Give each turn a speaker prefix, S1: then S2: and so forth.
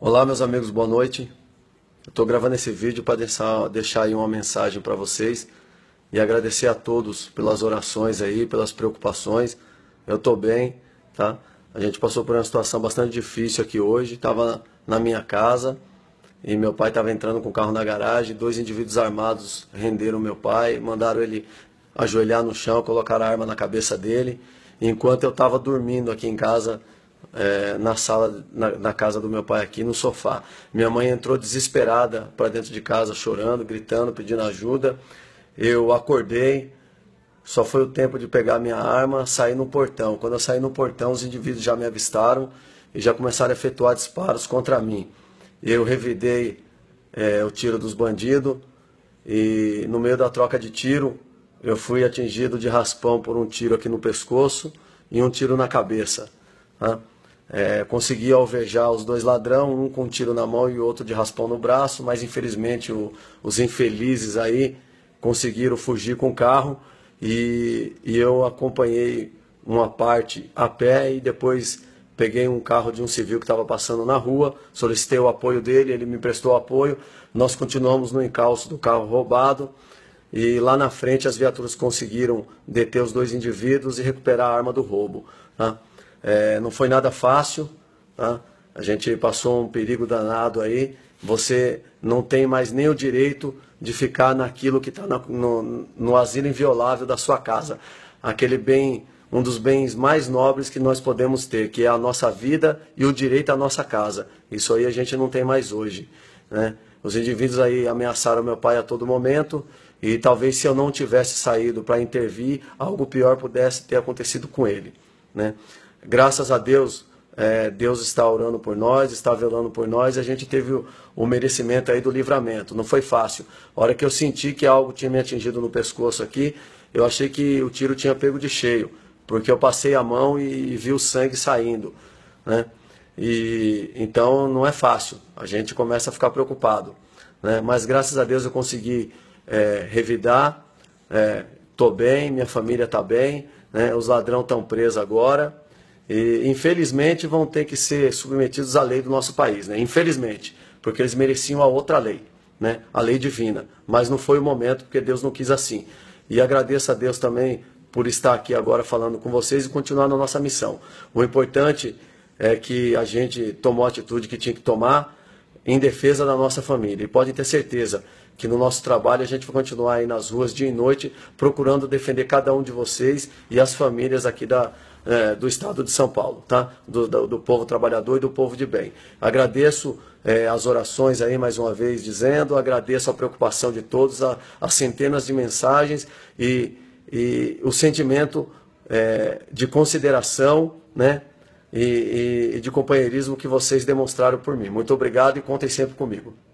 S1: Olá, meus amigos, boa noite. Eu estou gravando esse vídeo para deixar, deixar aí uma mensagem para vocês e agradecer a todos pelas orações aí, pelas preocupações. Eu estou bem, tá? A gente passou por uma situação bastante difícil aqui hoje. Estava na minha casa e meu pai estava entrando com o carro na garagem. Dois indivíduos armados renderam meu pai, mandaram ele ajoelhar no chão, colocaram a arma na cabeça dele. Enquanto eu estava dormindo aqui em casa, é, na sala, na, na, casa do meu pai aqui, no sofá. Minha mãe entrou desesperada para dentro de casa, chorando, gritando, pedindo ajuda. Eu acordei, só foi o tempo de pegar minha arma, sair no portão. Quando eu saí no portão, os indivíduos já me avistaram e já começaram a efetuar disparos contra mim. Eu revidei é, o tiro dos bandidos e no meio da troca de tiro, eu fui atingido de raspão por um tiro aqui no pescoço e um tiro na cabeça. Né? É, consegui alvejar os dois ladrão, um com um tiro na mão e o outro de raspão no braço, mas infelizmente o, os infelizes aí conseguiram fugir com o carro e, e eu acompanhei uma parte a pé e depois peguei um carro de um civil que estava passando na rua, solicitei o apoio dele, ele me prestou apoio, nós continuamos no encalço do carro roubado e lá na frente as viaturas conseguiram deter os dois indivíduos e recuperar a arma do roubo. Né? É, não foi nada fácil, tá? a gente passou um perigo danado aí. Você não tem mais nem o direito de ficar naquilo que está no, no asilo inviolável da sua casa. Aquele bem, um dos bens mais nobres que nós podemos ter, que é a nossa vida e o direito à nossa casa. Isso aí a gente não tem mais hoje. Né? Os indivíduos aí ameaçaram meu pai a todo momento e talvez se eu não tivesse saído para intervir, algo pior pudesse ter acontecido com ele. Né? graças a Deus, é, Deus está orando por nós, está velando por nós, e a gente teve o, o, merecimento aí do livramento. Não foi fácil. A hora que eu senti que algo tinha me atingido no pescoço aqui, eu achei que o tiro tinha pego de cheio, porque eu passei a mão e, e vi o sangue saindo, né? E então não é fácil. A gente começa a ficar preocupado, né? Mas graças a Deus eu consegui é, revidar. É, tô bem, minha família tá bem, né? Os ladrão estão presos agora e, infelizmente vão ter que ser submetidos à lei do nosso país, né? Infelizmente, porque eles mereciam a outra lei, né? A lei divina, mas não foi o momento porque Deus não quis assim. E agradeço a Deus também por estar aqui agora falando com vocês e continuar na nossa missão. O importante é que a gente tomou a atitude que tinha que tomar em defesa da nossa família. E podem ter certeza que no nosso trabalho a gente vai continuar aí nas ruas dia e noite procurando defender cada um de vocês e as famílias aqui da, é, do Estado de São Paulo, tá? Do, do, do, povo trabalhador e do povo de bem. Agradeço é, as orações aí mais uma vez dizendo, agradeço a preocupação de todos, as centenas de mensagens e, e o sentimento é, de consideração, né? e, e de companheirismo que vocês demonstraram por mim. Muito obrigado e contem sempre comigo.